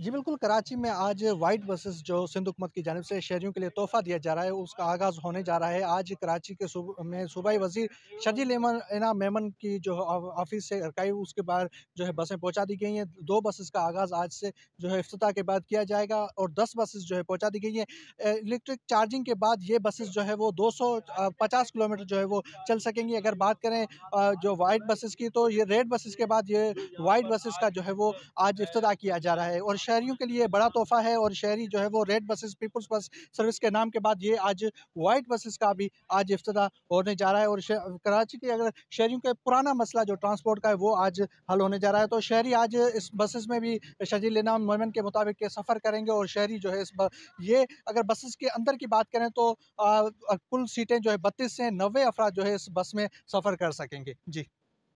जी बिल्कुल कराची में आज वाइट बसेस जो सिंध हुकूमत की जानब से शहरीों के लिए तोहफा दिया जा रहा है उसका आगाज़ होने जा रहा है आज कराची के सुब में सूबाई वजीर शजील एना मेमन की जो ऑफिस से अरकाई उसके बाहर जो है बसें पहुंचा दी गई हैं दो बसेस का आगाज़ आज से जो है अफ्त के बाद किया जाएगा और दस बसेस जो है पहुँचा दी गई हैं इलेक्ट्रिक चार्जिंग के बाद ये बसेस जो है वो दो किलोमीटर जो है वो चल सकेंगी अगर बात करें जो वाइट बसेस की तो ये रेड बसेस के बाद ये वाइट बसेस का जो है वो आज अफ्त किया जा रहा है और शहरीों के लिए बड़ा तोहफा है और शहरी जो है वो red buses peoples bus service के नाम के बाद ये आज वाइट बसेस का भी आज इफ्तः होने जा रहा है और कराची के अगर शहरीों का पुराना मसला जो ट्रांसपोर्ट का है वो आज हल होने जा रहा है तो शहरी आज इस बसेस में भी शजील लेना मोमिन के मुताबिक सफ़र करेंगे और शहरी जो है इस ये अगर बसेस के अंदर की बात करें तो कुल सीटें जो है बत्तीस से नबे अफराद जो है इस बस में सफ़र कर सकेंगे जी